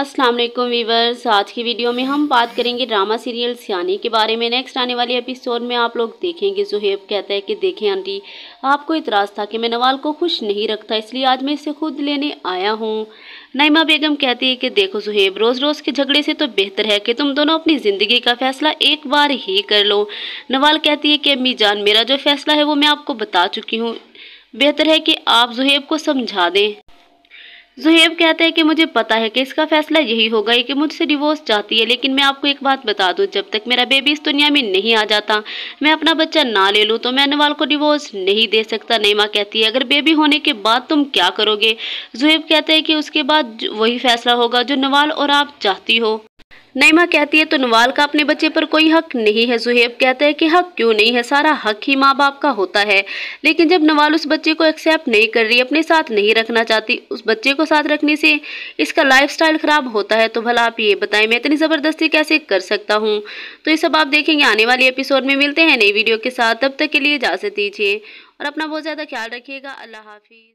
अस्सलाम वालेकुम वीवर्स आज की वीडियो में हम बात करेंगे ड्रामा सीरियल सियानी के बारे में नेक्स्ट आने वाले एपिसोड में आप लोग देखेंगे जुहेब कहता है कि देखें आंटी आपको इतराज़ था कि मैं नवाल को खुश नहीं रखता इसलिए आज मैं इसे खुद लेने आया हूँ नईमा बेगम कहती है कि देखो जुहेब रोज़ रोज़ के झगड़े से तो बेहतर है कि तुम दोनों अपनी ज़िंदगी का फ़ैसला एक बार ही कर लो नवाल कहती है कि अम्मी जान मेरा जो फ़ैसला है वो मैं आपको बता चुकी हूँ बेहतर है कि आप जुहेब को समझा दें जुहेब कहते हैं कि मुझे पता है कि इसका फैसला यही होगा कि मुझसे डिवोर्स चाहती है लेकिन मैं आपको एक बात बता दूं जब तक मेरा बेबी इस दुनिया में नहीं आ जाता मैं अपना बच्चा ना ले लूं तो मैं नवाल को डिवोर्स नहीं दे सकता नईमा कहती है अगर बेबी होने के बाद तुम क्या करोगे जुहेब कहते हैं कि उसके बाद वही फैसला होगा जो नवाल और आप चाहती हो नईमा कहती है तो नवाल का अपने बच्चे पर कोई हक नहीं है जुहेब कहता है कि हक क्यों नहीं है सारा हक ही माँ बाप का होता है लेकिन जब नवाल उस बच्चे को एक्सेप्ट नहीं कर रही अपने साथ नहीं रखना चाहती उस बच्चे को साथ रखने से इसका लाइफ ख़राब होता है तो भला आप ये बताएं मैं इतनी ज़बरदस्ती कैसे कर सकता हूँ तो ये सब आप देखेंगे आने वाले एपिसोड में मिलते हैं नई वीडियो के साथ तब तक के लिए इजाज़त दीजिए और अपना बहुत ज़्यादा ख्याल रखिएगा अल्लाह हाफिज़